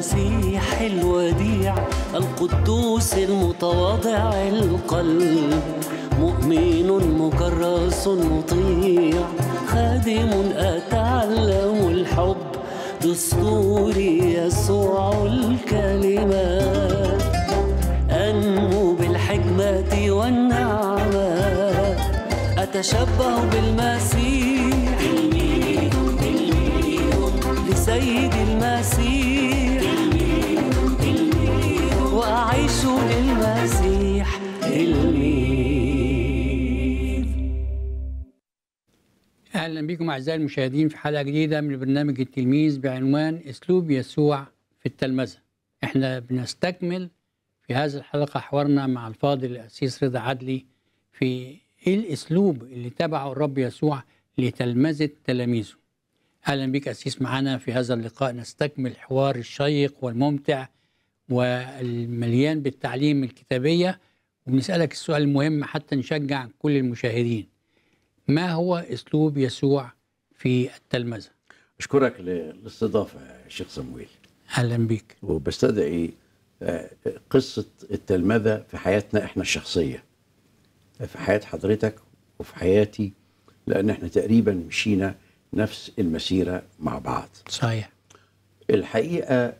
المسيح الوديع القدوس المتواضع القلب مؤمن مكرس مطيع خادم أتعلم الحب دستور يسوع الكلمة أنمو بالحكمة والنعمة أتشبه بالمسيح تلميذ لسيد المسيح المسيح التلميذ أهلا بكم أعزائي المشاهدين في حلقة جديدة من برنامج التلميذ بعنوان أسلوب يسوع في التلمذة احنا بنستكمل في هذه الحلقة حوارنا مع الفاضل الأسيس رضا عدلي في إيه الأسلوب اللي تبعه الرب يسوع لتلمذة تلاميذه أهلا بك أسيس معنا في هذا اللقاء نستكمل حوار الشيق والممتع والمليان بالتعليم الكتابيه وبنسالك السؤال المهم حتى نشجع كل المشاهدين ما هو اسلوب يسوع في التلمذه؟ اشكرك للاستضافه يا شيخ سمويل اهلا بيك وبستدعي آه، قصه التلمذه في حياتنا احنا الشخصيه في حياه حضرتك وفي حياتي لان احنا تقريبا مشينا نفس المسيره مع بعض صحيح الحقيقه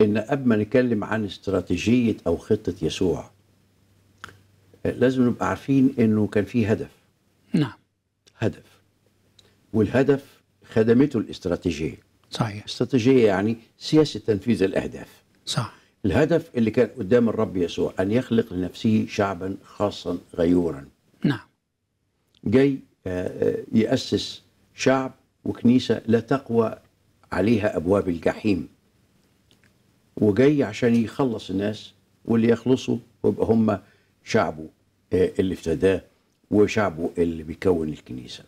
ان قبل ما نتكلم عن استراتيجيه او خطه يسوع لازم نبقى عارفين انه كان في هدف نعم هدف والهدف خدمته الاستراتيجيه صحيح استراتيجيه يعني سياسه تنفيذ الاهداف صح الهدف اللي كان قدام الرب يسوع ان يخلق لنفسه شعبا خاصا غيورا نعم جاي آه، آه، ياسس شعب وكنيسه لا تقوى عليها ابواب الجحيم وجاي عشان يخلص الناس واللي يخلصوا ويبقى هم شعبه آه، اللي افتداه وشعبه اللي بيكون الكنيسة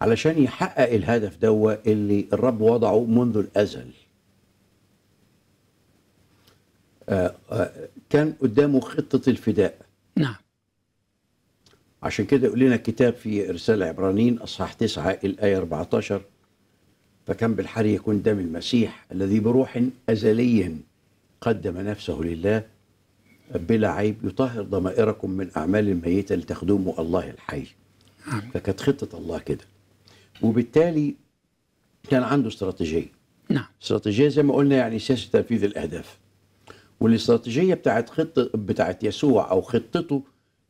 علشان يحقق الهدف دوا اللي الرب وضعه منذ الأزل آه، آه، كان قدامه خطة الفداء نعم عشان كده يقول لنا الكتاب في رسالة عبرانيين أصحاح 9 الآية 14 فكم بالحري يكون دم المسيح الذي بروح أزلي قدم نفسه لله بلا عيب يطهر ضمائركم من أعمال الميتة لتخدموا الله الحي نعم. فكانت خطة الله كده وبالتالي كان عنده استراتيجية نعم استراتيجية زي ما قلنا يعني سياسة تنفيذ الأهداف والاستراتيجية بتاعت خطة بتاعت يسوع أو خطته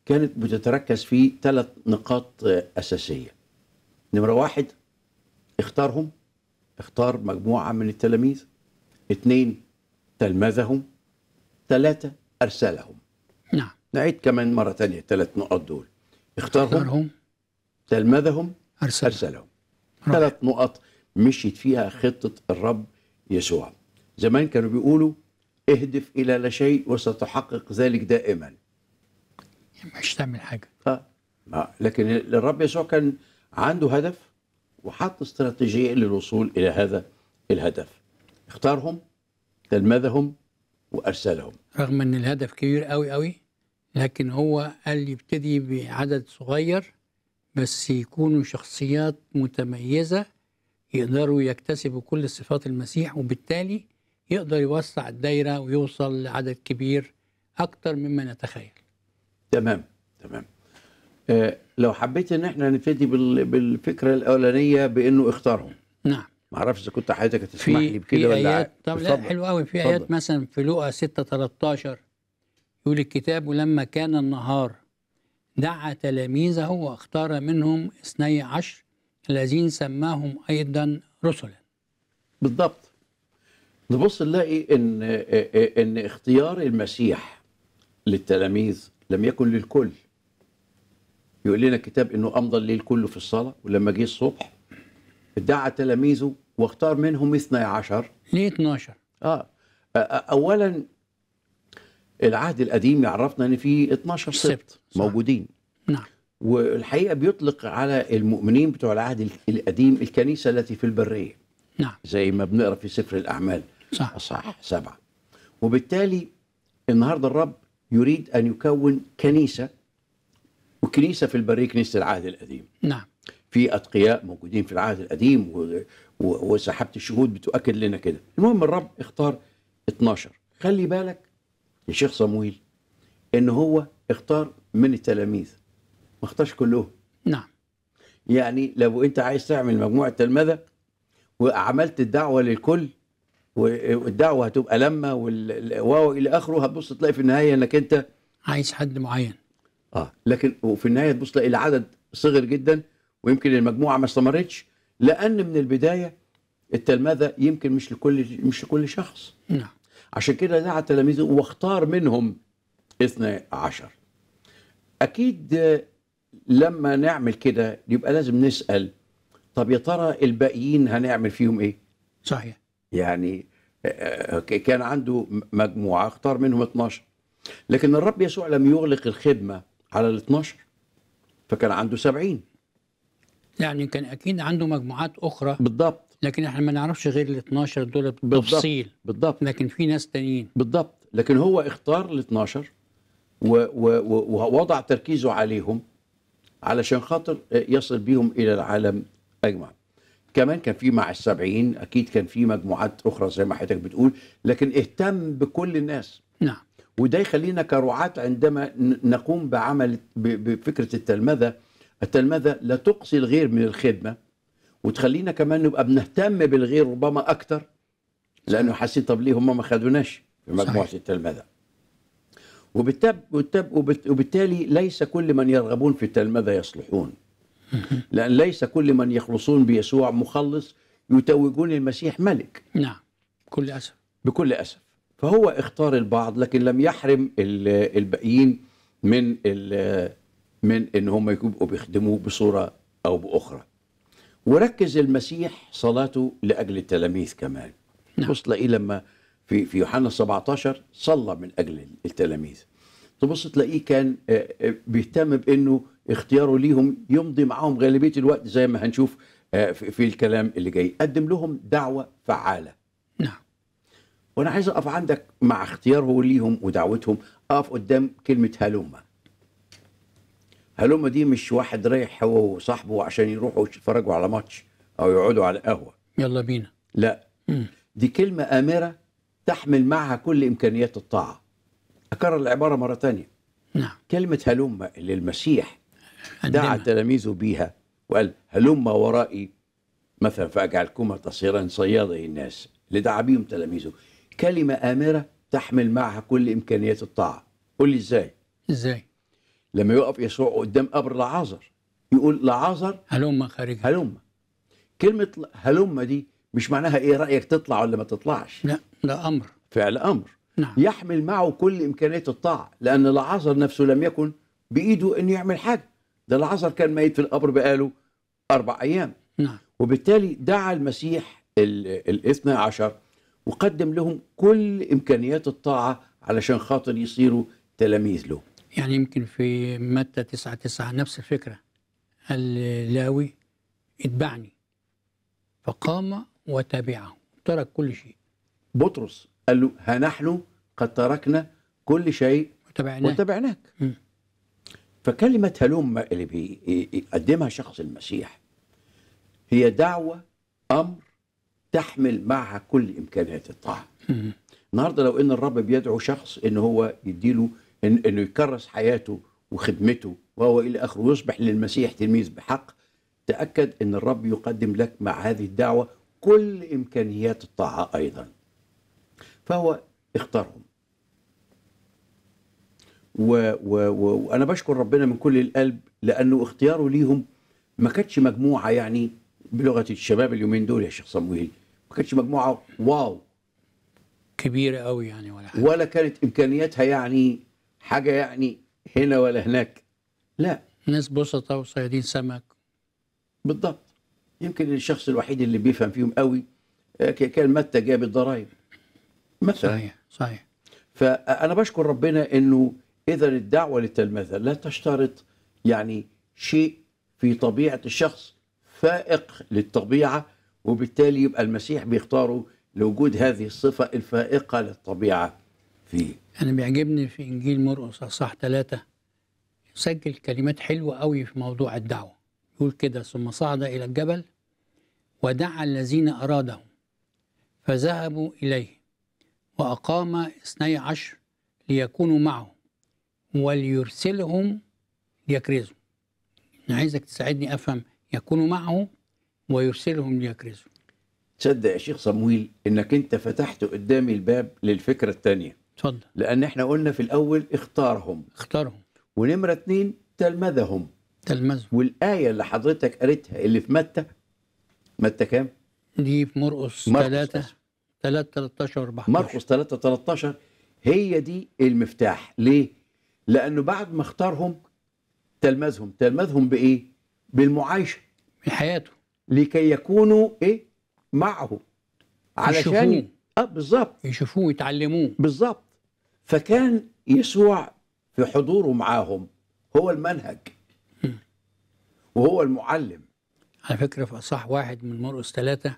كانت بتتركز في ثلاث نقاط أساسية نمرة واحد اختارهم اختار مجموعة من التلاميذ اثنين تلمذهم ثلاثة أرسلهم نعم نعيد كمان مرة ثانية الثلاث نقط دول اختارهم, اختارهم تلمذهم أرسل. أرسلهم ثلاث نقط مشيت فيها خطة الرب يسوع زمان كانوا بيقولوا اهدف إلى لا شيء وستحقق ذلك دائما مش تعمل حاجة آه. لكن الرب يسوع كان عنده هدف وحط استراتيجية للوصول إلى هذا الهدف اختارهم تلمذهم وأرسلهم رغم أن الهدف كبير قوي قوي لكن هو قال يبتدي بعدد صغير بس يكونوا شخصيات متميزة يقدروا يكتسبوا كل صفات المسيح وبالتالي يقدر يوسع الدايرة ويوصل لعدد كبير أكثر مما نتخيل تمام تمام آه، لو حبيت ان احنا نبتدي بالفكره الاولانيه بانه اختارهم نعم ما اعرفش اذا كنت حضرتك هتسمح لي بكده ولا آيات طب لا حلو قوي في ايات مثلا في لوقا 6 13 يقول الكتاب ولما كان النهار دعا تلاميذه واختار منهم اثني عشر الذين سماهم ايضا رسلا بالضبط نبص نلاقي ان آه، آه، ان اختيار المسيح للتلاميذ لم يكن للكل يقول لنا الكتاب انه امضى الليل كله في الصلاه ولما جه الصبح ادعى تلاميذه واختار منهم 12 ليه 12 اه اولا العهد القديم يعرفنا ان في 12 سبط موجودين نعم والحقيقه بيطلق على المؤمنين بتوع العهد القديم الكنيسه التي في البريه نعم زي ما بنقرا في سفر الاعمال صح صح سبعه وبالتالي النهارده الرب يريد ان يكون كنيسه وكنيسه في البريه كنيسه العهد القديم نعم في اتقياء موجودين في العهد القديم و... و... الشهود بتؤكد لنا كده المهم الرب اختار 12 خلي بالك يا شيخ صمويل ان هو اختار من التلاميذ ما اختارش كلهم نعم يعني لو انت عايز تعمل مجموعه تلمذه وعملت الدعوه للكل والدعوه هتبقى لما والواو الى اخره هتبص تلاقي في النهايه انك انت عايز حد معين اه لكن وفي النهايه تبص تلاقي العدد صغر جدا ويمكن المجموعه ما استمرتش لان من البدايه التلمذه يمكن مش لكل مش لكل شخص نعم عشان كده دعا تلاميذه واختار منهم 12 اكيد لما نعمل كده يبقى لازم نسال طب يا ترى الباقيين هنعمل فيهم ايه صحيح يعني آه، آه، كان عنده مجموعه اختار منهم 12 لكن الرب يسوع لم يغلق الخدمه على ال 12 فكان عنده 70 يعني كان اكيد عنده مجموعات اخرى بالضبط لكن احنا ما نعرفش غير ال 12 دول بالتفصيل بالضبط لكن في ناس تانيين بالضبط لكن هو اختار ال 12 ووضع تركيزه عليهم علشان خاطر يصل بيهم الى العالم اجمع كمان كان في مع السبعين اكيد كان في مجموعات اخرى زي ما حضرتك بتقول لكن اهتم بكل الناس نعم وده يخلينا كرعاة عندما نقوم بعمل بفكرة التلمذة التلمذة لا تقصي الغير من الخدمة وتخلينا كمان نبقى بنهتم بالغير ربما أكتر لأنه حاسين طب ليه هم ما خدوناش في مجموعة التلمذة وبالتالي ليس كل من يرغبون في التلمذة يصلحون لأن ليس كل من يخلصون بيسوع مخلص يتوجون المسيح ملك نعم بكل أسف بكل أسف فهو اختار البعض لكن لم يحرم الباقيين من من ان هم يبقوا بيخدموه بصوره او باخرى وركز المسيح صلاته لاجل التلاميذ كمان نعم. بص تلاقيه لما في في يوحنا 17 صلى من اجل التلاميذ تبص تلاقيه كان آه، آه، بيهتم بانه اختياره ليهم يمضي معاهم غالبيه الوقت زي ما هنشوف آه، في الكلام اللي جاي قدم لهم دعوه فعاله وانا عايز اقف عندك مع اختياره ليهم ودعوتهم اقف قدام كلمه هلومه هلومه دي مش واحد رايح هو وصاحبه عشان يروحوا يتفرجوا على ماتش او يقعدوا على قهوه يلا بينا لا م. دي كلمه امره تحمل معها كل امكانيات الطاعه اكرر العباره مره ثانيه نعم كلمه هلومه اللي المسيح دعا تلاميذه بيها وقال هالومة ورائي مثلا فاجعلكما تصيران صيادي الناس اللي دعا بيهم تلاميذه كلمة آمرة تحمل معها كل إمكانيات الطاعة قول لي إزاي إزاي لما يقف يسوع قدام قبر لعازر يقول لعازر هلم خارج هلم كلمة هلم دي مش معناها إيه رأيك تطلع ولا ما تطلعش لا ده أمر فعل أمر نعم. يحمل معه كل إمكانيات الطاعة لأن لعازر نفسه لم يكن بإيده أنه يعمل حاجة ده لعازر كان ميت في القبر بقاله أربع أيام نعم. وبالتالي دعا المسيح الاثنى عشر وقدم لهم كل إمكانيات الطاعة علشان خاطر يصيروا تلاميذ له يعني يمكن في متى 9 9 نفس الفكرة اللاوي اتبعني فقام وتبعه ترك كل شيء بطرس قال له ها نحن قد تركنا كل شيء وتبعناك, وتبعناك. فكلمة هلوم اللي بيقدمها شخص المسيح هي دعوة أمر تحمل معها كل امكانيات الطاعه النهارده لو ان الرب بيدعو شخص ان هو يديله إن انه يكرس حياته وخدمته وهو الى اخره ويصبح للمسيح تلميذ بحق تاكد ان الرب يقدم لك مع هذه الدعوه كل امكانيات الطاعه ايضا فهو اختارهم وانا بشكر ربنا من كل القلب لانه اختياره ليهم ما كانتش مجموعه يعني بلغه الشباب اليومين دول يا شيخ صمويل ما كانتش مجموعه واو كبيره قوي يعني ولا حاجه ولا كانت امكانياتها يعني حاجه يعني هنا ولا هناك لا ناس بسطاء وصيادين سمك بالضبط يمكن الشخص الوحيد اللي بيفهم فيهم قوي آه، كان متى جاب الضرايب مثلا صحيح صحيح فانا بشكر ربنا انه اذا الدعوه للتلمذه لا تشترط يعني شيء في طبيعه الشخص فائق للطبيعه وبالتالي يبقى المسيح بيختاره لوجود هذه الصفه الفائقه للطبيعه فيه. انا بيعجبني في انجيل مرقس اصح ثلاثه يسجل كلمات حلوه قوي في موضوع الدعوه. يقول كده ثم صعد الى الجبل ودعا الذين ارادهم فذهبوا اليه واقام اثني عشر ليكونوا معه وليرسلهم ليكرزوا. انا عايزك تساعدني افهم يكون معه ويرسلهم ليكرزوا تصدق يا شيخ صمويل انك انت فتحت قدامي الباب للفكره الثانيه اتفضل لان احنا قلنا في الاول اختارهم اختارهم ونمره اثنين تلمذهم تلمذهم والايه اللي حضرتك قريتها اللي في متى متى كام؟ دي في مرقص 3 3 13 14 مرقص 3 13 هي دي المفتاح ليه؟ لانه بعد ما اختارهم تلمذهم تلمذهم بايه؟ بالمعايشه من حياته لكي يكونوا ايه معه علشان اه بالظبط يشوفوه ويتعلموه بالظبط فكان يسوع في حضوره معاهم هو المنهج وهو المعلم على فكره في اصح واحد من مرقس ثلاثه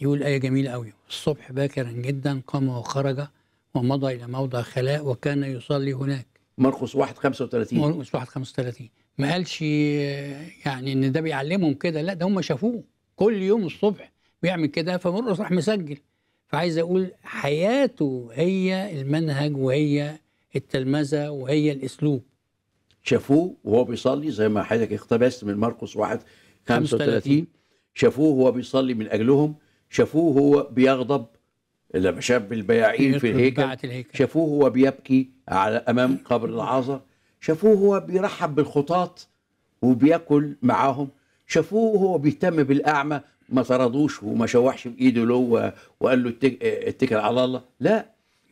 يقول ايه جميله قوي الصبح باكرا جدا قام وخرج ومضى الى موضع خلاء وكان يصلي هناك مرقس 1 35 مرقس 1 35 ما قالش آه، يعني ان ده بيعلمهم كده لا ده هم شافوه كل يوم الصبح بيعمل كده فمرقص راح مسجل فعايز اقول حياته هي المنهج وهي التلمذه وهي الاسلوب شافوه وهو بيصلي زي ما حضرتك اقتبست من مرقس واحد 35 شافوه وهو بيصلي من اجلهم شافوه وهو بيغضب لما شاف البياعين في الهيكل, الهيكل شافوه وهو بيبكي على امام قبر العازر شافوه هو بيرحب بالخطاة وبياكل معاهم شافوه هو بيهتم بالاعمى ما طردوش وما شوحش بايده له وقال له اتكل على الله لا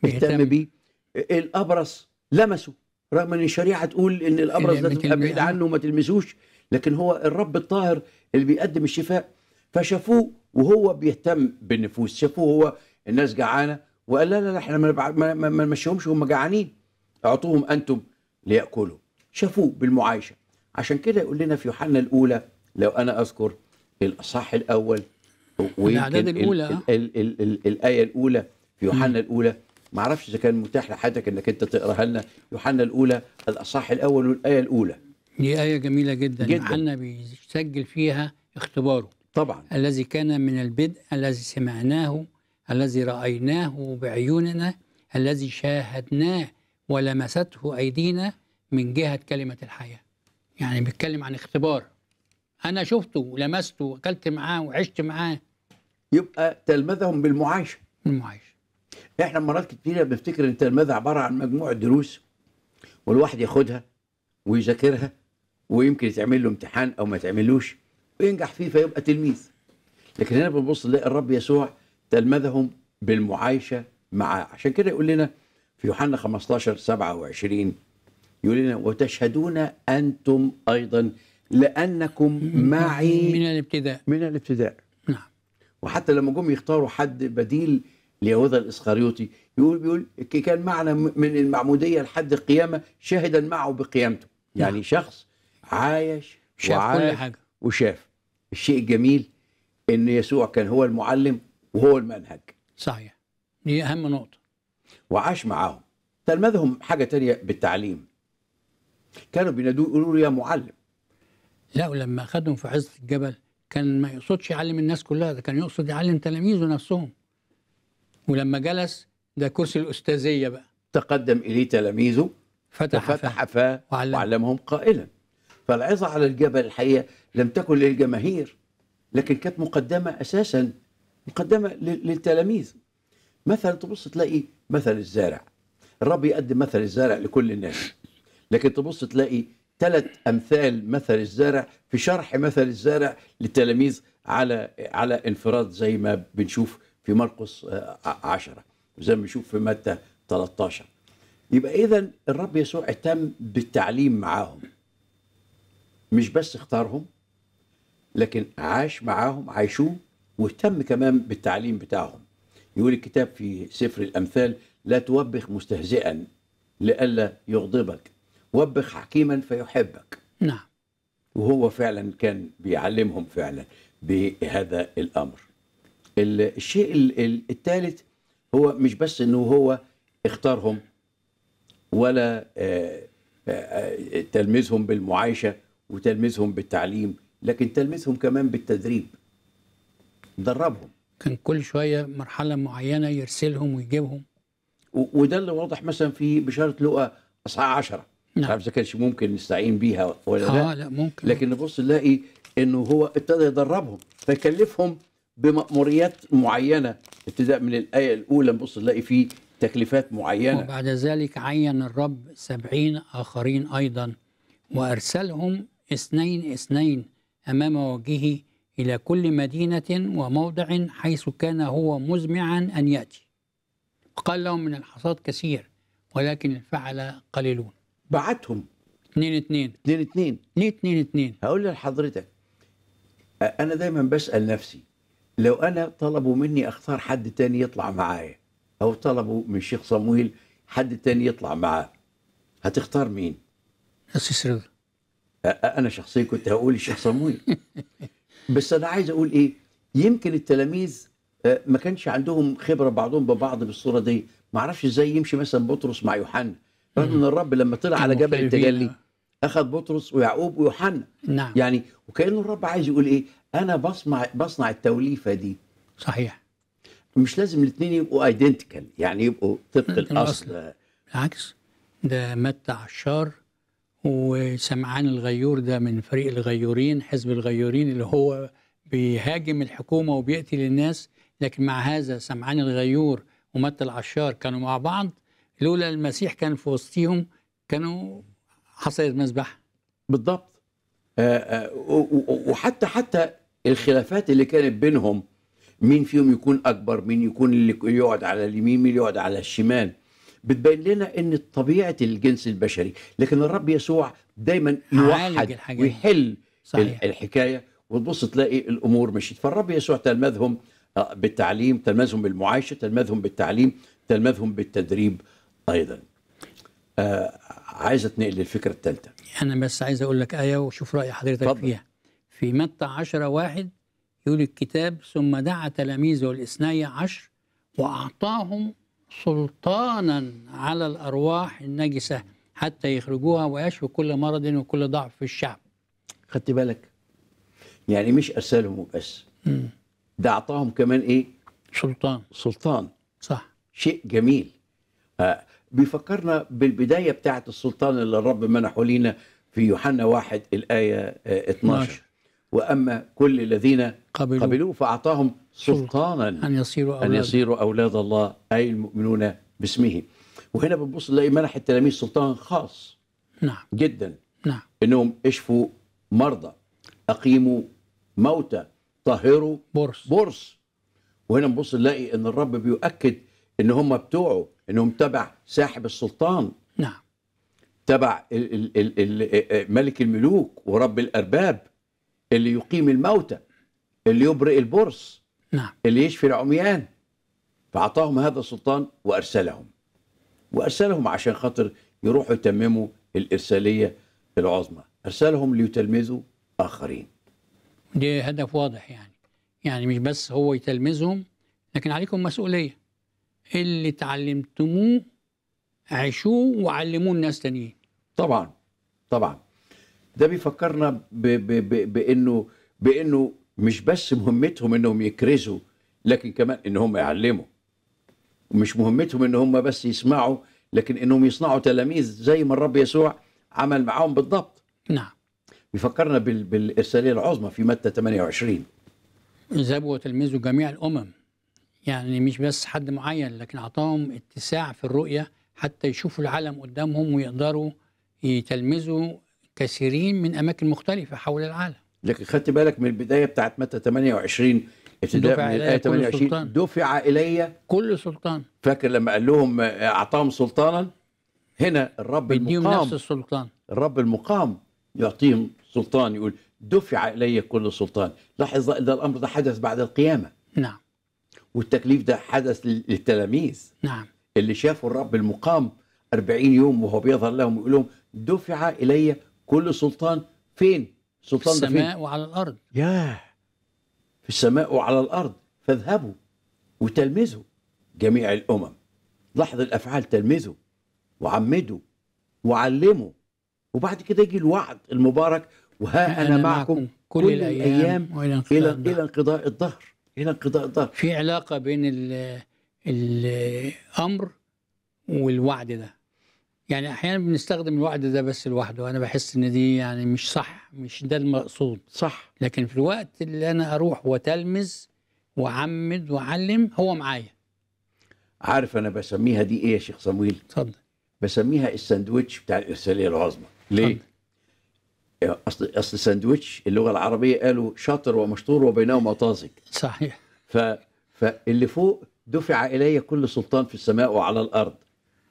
اهتم بيه الابرص لمسه رغم ان الشريعه تقول ان الابرص ده تبعد عنه وما تلمسوش لكن هو الرب الطاهر اللي بيقدم الشفاء فشافوه وهو بيهتم بالنفوس شافوه هو الناس جعانه وقال لا, لا احنا ما نمشيهمش هم جعانين اعطوهم انتم ليأكلوا شافوه بالمعايشة عشان كده يقول لنا في يوحنا الأولى لو أنا أذكر الأصح الأول الأعداد الأولى الـ آه. الـ الـ الـ الآية الأولى في يوحنا الأولى ما اعرفش اذا كان متاح لحضرتك انك انت تقراها لنا يوحنا الاولى الاصح الاول والايه الاولى دي آية جميلة جدا, جداً. يوحنا بيسجل فيها اختباره طبعا الذي كان من البدء الذي سمعناه الذي رأيناه بعيوننا الذي شاهدناه ولمسته أيدينا من جهة كلمة الحياة يعني بيتكلم عن اختبار أنا شفته ولمسته وأكلت معاه وعشت معاه يبقى تلمذهم بالمعايشة بالمعايشة احنا مرات كتيرة بنفتكر ان التلمذة عبارة عن مجموعة دروس والواحد ياخدها ويذاكرها ويمكن يتعمل له امتحان او ما تعملوش وينجح فيه فيبقى تلميذ لكن هنا بنبص نلاقي الرب يسوع تلمذهم بالمعايشه معاه عشان كده يقول لنا في يوحنا 15 27 يقول لنا وتشهدون أنتم أيضا لأنكم معي من الابتداء من الابتداء نعم وحتى لما جم يختاروا حد بديل ليهوذا الإسخريوطي يقول بيقول كان معنا من المعمودية لحد القيامة شاهدا معه بقيامته نعم. يعني نعم. شخص عايش شاف كل حاجة وشاف الشيء الجميل ان يسوع كان هو المعلم وهو المنهج صحيح دي أهم نقطة وعاش معاهم تلمذهم حاجه تانية بالتعليم كانوا بينادوه يقولوا له يا معلم لا ولما اخذهم في عزه الجبل كان ما يقصدش يعلم الناس كلها ده كان يقصد يعلم تلاميذه نفسهم ولما جلس ده كرسي الاستاذيه بقى تقدم اليه تلاميذه فتح فتح فاه وعلم. وعلمهم قائلا فالعظه على الجبل الحقيقه لم تكن للجماهير لكن كانت مقدمه اساسا مقدمه للتلاميذ مثلا تبص تلاقي مثل الزارع الرب يقدم مثل الزارع لكل الناس لكن تبص تلاقي ثلاث امثال مثل الزارع في شرح مثل الزارع للتلاميذ على على انفراد زي ما بنشوف في مرقس 10 آه، وزي ما بنشوف في متى 13 يبقى اذا الرب يسوع اهتم بالتعليم معاهم مش بس اختارهم لكن عاش معاهم عايشوه واهتم كمان بالتعليم بتاعهم يقول الكتاب في سفر الأمثال لا توبخ مستهزئا لئلا يغضبك وبخ حكيما فيحبك نعم وهو فعلا كان بيعلمهم فعلا بهذا الأمر الشيء الثالث هو مش بس أنه هو اختارهم ولا آه، آه، آه، تلميذهم بالمعايشة وتلميذهم بالتعليم لكن تلميذهم كمان بالتدريب دربهم كان كل شويه مرحله معينه يرسلهم ويجيبهم وده اللي واضح مثلا في بشاره لقى اصحاح 10 مش نعم. عارف اذا كانش ممكن نستعين بيها ولا آه لا لا ممكن لكن نبص نلاقي انه هو ابتدى يدربهم فيكلفهم بمأموريات معينه ابتداء من الايه الاولى نبص نلاقي في تكليفات معينه وبعد ذلك عين الرب سبعين اخرين ايضا وارسلهم اثنين اثنين امام وجهه إلى كل مدينة وموضع حيث كان هو مزمعا أن يأتي قال لهم من الحصاد كثير ولكن الفعل قليلون بعتهم اتنين اتنين اتنين اثنين ليه اتنين اتنين هقول لحضرتك أنا دايما بسأل نفسي لو أنا طلبوا مني أختار حد تاني يطلع معايا أو طلبوا من الشيخ صمويل حد تاني يطلع معاه هتختار مين؟ السيسي رضا أنا شخصيا كنت هقول الشيخ صمويل بس انا عايز اقول ايه يمكن التلاميذ آه، ما كانش عندهم خبره بعضهم ببعض بالصوره دي ما اعرفش ازاي يمشي مثلا بطرس مع يوحنا رغم ان الرب لما طلع على جبل التجلي اخذ بطرس ويعقوب ويوحنا نعم يعني وكان الرب عايز يقول ايه انا بصنع بصنع التوليفه دي صحيح مش لازم الاثنين يبقوا ايدنتيكال يعني يبقوا طبق الاصل بالعكس ده متى عشار وسمعان الغيور ده من فريق الغيورين حزب الغيورين اللي هو بيهاجم الحكومه وبيقتل الناس لكن مع هذا سمعان الغيور ومات العشار كانوا مع بعض لولا المسيح كان في وسطهم كانوا حصلت مذبحه بالضبط آه، آه، وحتى حتى الخلافات اللي كانت بينهم مين فيهم يكون اكبر مين يكون اللي يقعد على اليمين مين يقعد على الشمال بتبين لنا ان طبيعه الجنس البشري لكن الرب يسوع دايما يوحد ويحل صحيح. الحكايه وتبص تلاقي الامور مشيت فالرب يسوع تلمذهم آه، بالتعليم تلمذهم بالمعايشه تلمذهم بالتعليم تلمذهم بالتدريب ايضا آه عايز اتنقل للفكره الثالثه انا بس عايز اقول لك ايه وشوف راي حضرتك فضل. فيها في متى 10 واحد يقول الكتاب ثم دعا تلاميذه الاثني عشر واعطاهم سلطانا على الأرواح النجسة حتى يخرجوها ويشفوا كل مرض وكل ضعف في الشعب خدت بالك يعني مش أرسلهم وبس ده أعطاهم كمان إيه سلطان سلطان صح شيء جميل آه بيفكرنا بالبداية بتاعة السلطان اللي الرب منحه لينا في يوحنا واحد الآية آه 12, 12. وأما كل الذين قبلوا, قبلوا فأعطاهم سلطانا أن يصيروا, أولاد أن يصيروا أولاد الله أي المؤمنون باسمه وهنا بنبص نلاقي منح التلاميذ سلطان خاص نعم جدا نعم انهم اشفوا مرضى اقيموا موتى طهروا بورس بورس وهنا نبص نلاقي ان الرب بيؤكد ان هم بتوعه انهم تبع ساحب السلطان نعم تبع ال ال ال ال ملك الملوك ورب الارباب اللي يقيم الموتى اللي يبرئ البرص نعم. اللي يشفي العميان فأعطاهم هذا السلطان وأرسلهم وأرسلهم عشان خاطر يروحوا يتمموا الإرسالية العظمى أرسلهم ليتلمذوا آخرين دي هدف واضح يعني يعني مش بس هو يتلمذهم لكن عليكم مسؤولية اللي اتعلمتموه عيشوه وعلموه الناس تانيين طبعا طبعا ده بيفكرنا ب ب ب بانه بانه مش بس مهمتهم انهم يكرزوا لكن كمان ان هم يعلموا مش مهمتهم ان هم بس يسمعوا لكن انهم يصنعوا تلاميذ زي ما الرب يسوع عمل معاهم بالضبط نعم بيفكرنا بال... بالارساليه العظمى في متى 28 ذهبوا وتلمذوا جميع الامم يعني مش بس حد معين لكن اعطاهم اتساع في الرؤيه حتى يشوفوا العالم قدامهم ويقدروا يتلمذوا كثيرين من اماكن مختلفه حول العالم لكن خدت بالك من البدايه بتاعت متى 28 ابتداء من الايه 28 دفع الي كل سلطان فاكر لما قال لهم آه، اعطاهم سلطانا هنا الرب المقام نفس السلطان الرب المقام يعطيهم سلطان يقول دفع الي كل سلطان لاحظ ده الامر ده حدث بعد القيامه نعم والتكليف ده حدث للتلاميذ نعم اللي شافوا الرب المقام 40 يوم وهو بيظهر لهم ويقول لهم دفع الي كل سلطان فين سلطان في السماء فين؟ وعلى الارض ياه في السماء وعلى الارض فاذهبوا وتلمذوا جميع الامم لاحظ الافعال تلمذوا وعمدوا وعلموا وبعد كده يجي الوعد المبارك وها انا, أنا معكم, معكم كل, كل الايام, الأيام والى الى الى انقضاء الظهر الى انقضاء الظهر في علاقه بين الامر والوعد ده يعني احيانا بنستخدم الوعد ده بس لوحده وانا بحس ان دي يعني مش صح مش ده المقصود صح لكن في الوقت اللي انا اروح وتلمذ وعمد وعلم هو معايا عارف انا بسميها دي ايه يا شيخ صمويل اتفضل بسميها الساندويتش بتاع الارساليه العظمى ليه اصل اصل ساندويتش اللغه العربيه قالوا شاطر ومشطور وبينهما طازج صحيح ف فاللي فوق دفع الي كل سلطان في السماء وعلى الارض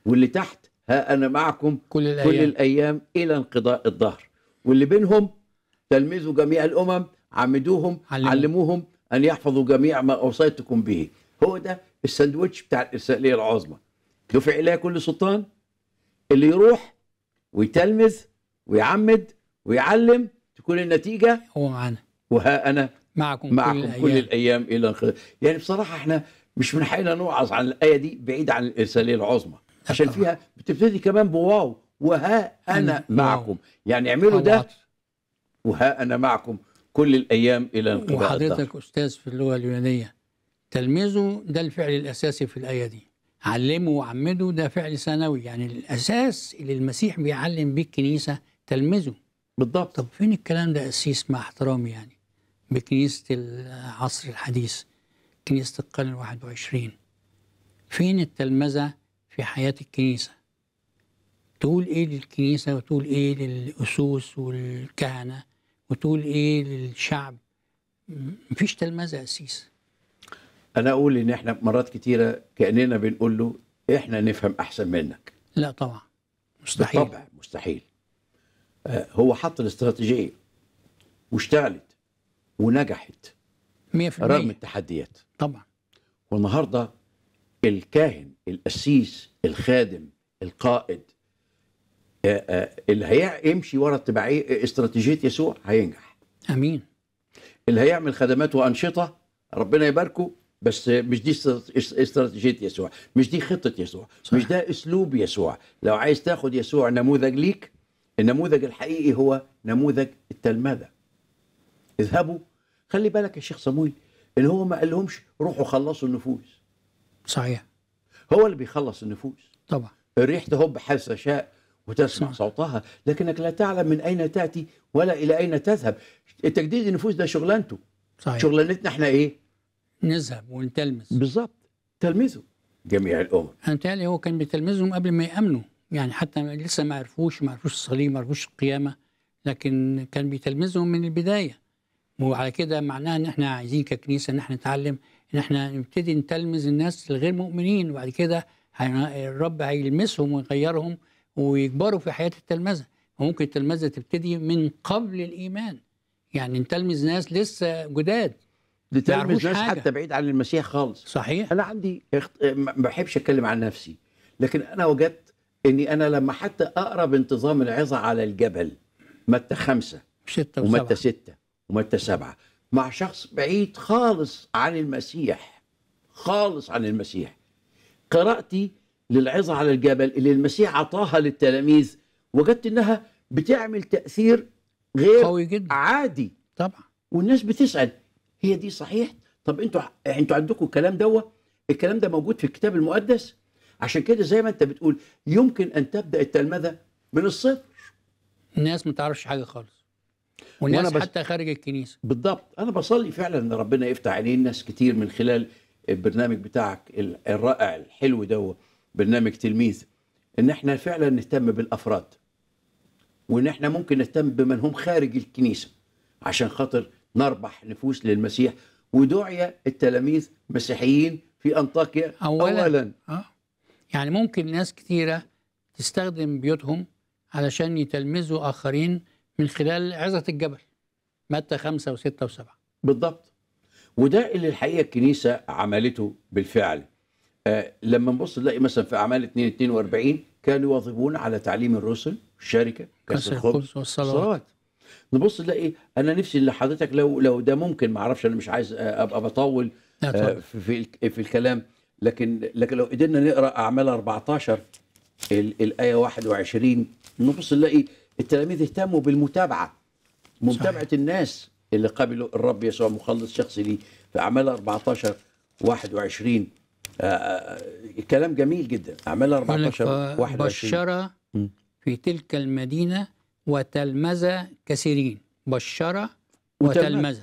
واللي تحت ها أنا معكم كل الأيام, كل الأيام إلى انقضاء الظهر واللي بينهم تلمذوا جميع الأمم عمدوهم علموهم, علموهم أن يحفظوا جميع ما أوصيتكم به هو ده الساندويتش بتاع الإرسالية العظمى دفع إليه كل سلطان اللي يروح ويتلمذ ويعمد ويعلم تكون النتيجة هو معانا وها أنا معكم, معكم كل, الأيام. كل الأيام إلى انخل... يعني بصراحة احنا مش من حين نوعظ عن الآية دي بعيد عن الإرسالية العظمى عشان فيها بتبتدي كمان بواو وها انا معكم يعني اعملوا ده وها انا معكم كل الايام الى انقضاء وحضرتك استاذ في اللغه اليونانيه تلميذه ده الفعل الاساسي في الايه دي علمه وعمده ده فعل ثانوي يعني الاساس اللي المسيح بيعلم بيه الكنيسه تلمذه بالضبط طب فين الكلام ده اسيس مع احترامي يعني بكنيسه العصر الحديث كنيسه القرن ال 21 فين التلمذه في حياة الكنيسة تقول إيه للكنيسة وتقول إيه للأسوس والكهنة وتقول إيه للشعب مفيش تلمذة أسيس أنا أقول إن إحنا مرات كتيرة كأننا بنقول له إحنا نفهم أحسن منك لا طبعا مستحيل طبعا مستحيل آه، هو حط الاستراتيجية واشتغلت ونجحت 100% رغم التحديات طبعا والنهارده الكاهن القسيس الخادم القائد آه، آه، اللي هيمشي ورا اتباعيه استراتيجيه يسوع هينجح امين اللي هيعمل خدمات وانشطه ربنا يباركه بس مش دي استراتيجيه يسوع مش دي خطه يسوع صح. مش ده اسلوب يسوع لو عايز تاخد يسوع نموذج ليك النموذج الحقيقي هو نموذج التلمذه اذهبوا خلي بالك يا شيخ صمويل ان هو ما قالهمش روحوا خلصوا النفوس صحيح هو اللي بيخلص النفوس طبعا الريح تهب حيث تشاء وتسمع صح. صوتها لكنك لا تعلم من أين تأتي ولا إلى أين تذهب تجديد النفوس ده شغلانته صحيح. شغلانتنا احنا ايه؟ نذهب ونتلمس بالظبط تلمذوا جميع الامم انا هو كان بيتلمسهم قبل ما يامنوا يعني حتى لسه ما عرفوش ما عرفوش الصليب ما عرفوش القيامه لكن كان بيتلمسهم من البدايه وعلى كده معناها ان احنا عايزين ككنيسه ان احنا نتعلم ان احنا نبتدي نتلمذ الناس الغير مؤمنين وبعد كده الرب هيلمسهم ويغيرهم ويكبروا في حياه التلمذه وممكن التلمذه تبتدي من قبل الايمان يعني نتلمذ ناس لسه جداد نتلمذ ناس حاجة. حتى بعيد عن المسيح خالص صحيح انا عندي اخت... ما بحبش اتكلم عن نفسي لكن انا وجدت اني انا لما حتى اقرا بانتظام العظه على الجبل متى خمسه ستة ومتى ستة ومتى سبعة مع شخص بعيد خالص عن المسيح خالص عن المسيح قراءتي للعظة على الجبل اللي المسيح عطاها للتلاميذ وجدت انها بتعمل تأثير غير قوي جدا عادي طبعا والناس بتسأل هي دي صحيح طب انتوا انتوا عندكم الكلام دوت الكلام ده موجود في الكتاب المقدس عشان كده زي ما انت بتقول يمكن ان تبدا التلمذه من الصفر الناس ما تعرفش حاجه خالص والناس بس... حتى خارج الكنيسه بالضبط انا بصلي فعلا ان ربنا يفتح عينين الناس كتير من خلال البرنامج بتاعك الرائع الحلو ده برنامج تلميذ ان احنا فعلا نهتم بالافراد وان احنا ممكن نهتم بمن هم خارج الكنيسه عشان خاطر نربح نفوس للمسيح ودعية التلاميذ مسيحيين في انطاكيا اولا, أولاً. أه. يعني ممكن ناس كثيره تستخدم بيوتهم علشان يتلمذوا اخرين من خلال عظة الجبل متى خمسة وستة وسبعة بالضبط وده اللي الحقيقة الكنيسة عملته بالفعل آه لما نبص نلاقي مثلا في أعمال 42 كانوا يواظبون على تعليم الرسل الشركة كسر الخبز والصلوات نبص نلاقي انا نفسي ان حضرتك لو لو ده ممكن ما اعرفش انا مش عايز آه، ابقى بطول آه في في الكلام لكن لكن لو قدرنا نقرا اعمال 14 الايه 21 نبص نلاقي التلاميذ اهتموا بالمتابعه متابعه الناس اللي قبلوا الرب يسوع مخلص شخصي ليه في اعمال 14 21 آآ آآ كلام جميل جدا اعمال 14 21 بشر في تلك المدينه وتلمذ كثيرين بشر وتلمذ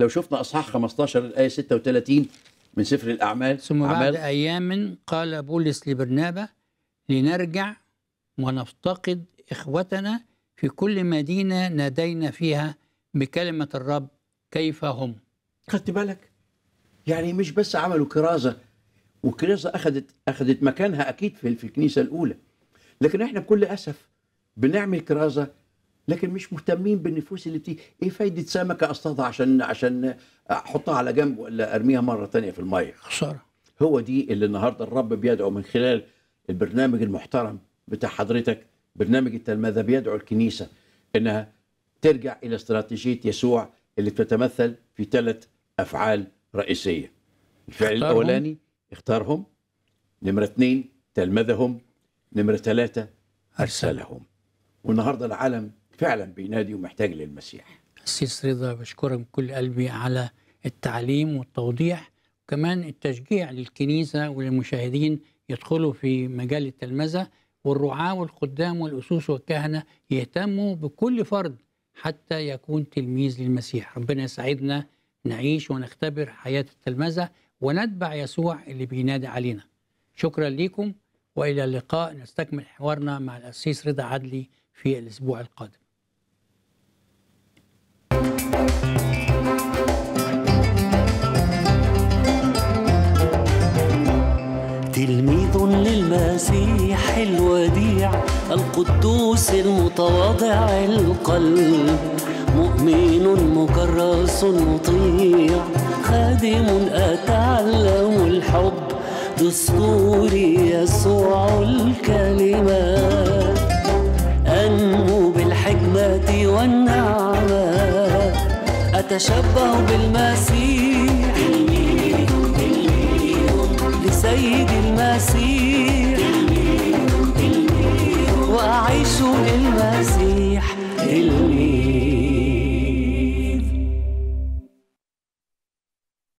لو شفنا اصحاح 15 الايه 36 من سفر الاعمال ثم بعد أعمال ايام قال بولس لبرنابه لنرجع ونفتقد إخوتنا في كل مدينة نادينا فيها بكلمة الرب كيف هم خدت بالك يعني مش بس عملوا كرازة والكنيسة أخذت أخذت مكانها أكيد في الكنيسة الأولى لكن إحنا بكل أسف بنعمل كرازة لكن مش مهتمين بالنفوس اللي بتي ايه فايده سمكه اصطادها عشان عشان احطها على جنب ولا ارميها مره تانية في الميه خساره هو دي اللي النهارده الرب بيدعو من خلال البرنامج المحترم بتاع حضرتك برنامج التلمذة بيدعو الكنيسة أنها ترجع إلى استراتيجية يسوع اللي تتمثل في ثلاث أفعال رئيسية الفعل اختارهم. الأولاني اختارهم نمرة اثنين تلمذهم نمرة ثلاثة أرسلهم والنهاردة العالم فعلا بينادي ومحتاج للمسيح السيس رضا بشكرك بكل قلبي على التعليم والتوضيح وكمان التشجيع للكنيسة وللمشاهدين يدخلوا في مجال التلمذة والرعاة والخدام والأسوس والكهنة يهتموا بكل فرد حتى يكون تلميذ للمسيح ربنا يساعدنا نعيش ونختبر حياة التلمذة ونتبع يسوع اللي بينادي علينا شكرا لكم وإلى اللقاء نستكمل حوارنا مع الأسيس رضا عدلي في الأسبوع القادم المسيح الوديع القدوس المتواضع القلب مؤمن مكرس مطيع خادم أتعلم الحب دستور يسوع الكلمة أنمو بالحكمة والنعمة أتشبه بالمسيح لسيد المسيح أعيش المسيح